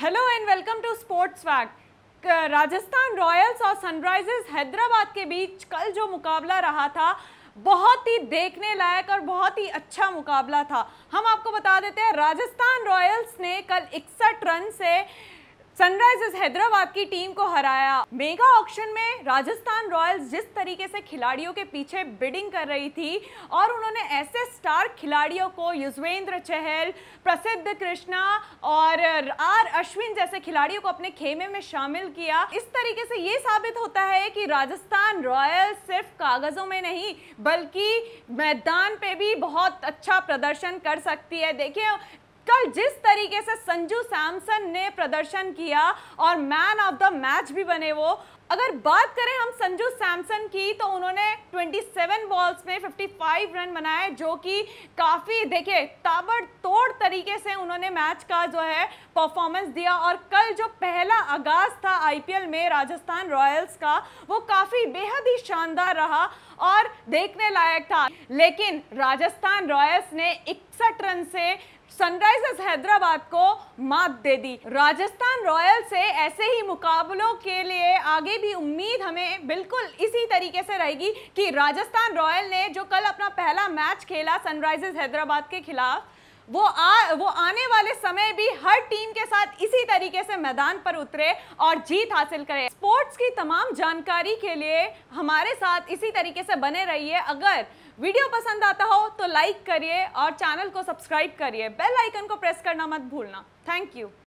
hello and welcome to sports fact Rajasthan Royals और Sunrisers Hyderabad के बीच कल जो मुकाबला रहा था बहुत ही देखने लायक और बहुत ही अच्छा मुकाबला था हम आपको बता देते हैं राजस्थान रॉयल्स ने कल इकसठ रन से सनराइजर्स हैदराबाद की टीम को हराया मेगा ऑक्शन में राजस्थान रॉयल्स जिस तरीके से खिलाड़ियों के पीछे बिडिंग कर रही थी और उन्होंने ऐसे स्टार खिलाड़ियों को युजवेंद्र चहल प्रसिद्ध कृष्णा और आर अश्विन जैसे खिलाड़ियों को अपने खेमे में शामिल किया इस तरीके से ये साबित होता है कि राजस्थान रॉयल्स सिर्फ कागजों में नहीं बल्कि मैदान पे भी बहुत अच्छा प्रदर्शन कर सकती है देखिए कल जिस तरीके से संजू सैमसन ने प्रदर्शन किया और मैन ऑफ द मैच भी बने वो अगर बात करें हम संजू सैमसन की तो उन्होंने 27 बॉल्स में 55 रन बनाए जो कि काफ़ी देखिए ताबड़तोड़ तरीके से उन्होंने मैच का जो है परफॉर्मेंस दिया और कल जो पहला आगाज़ था आईपीएल में राजस्थान रॉयल्स का वो काफ़ी बेहद ही शानदार रहा और देखने लायक था लेकिन राजस्थान रॉयल्स ने इकसठ रन से सनराइजर्स हैदराबाद को मात दे दी राजस्थान रॉयल से ऐसे ही मुकाबलों के लिए आगे भी उम्मीद हमें बिल्कुल इसी तरीके से रहेगी कि राजस्थान रॉयल ने जो कल अपना पहला मैच खेला सनराइजर्स हैदराबाद के खिलाफ वो आ, वो आने वाले समय भी हर टीम के साथ इसी तरीके से मैदान पर उतरे और जीत हासिल करें स्पोर्ट्स की तमाम जानकारी के लिए हमारे साथ इसी तरीके से बने रहिए अगर वीडियो पसंद आता हो तो लाइक करिए और चैनल को सब्सक्राइब करिए बेल आइकन को प्रेस करना मत भूलना थैंक यू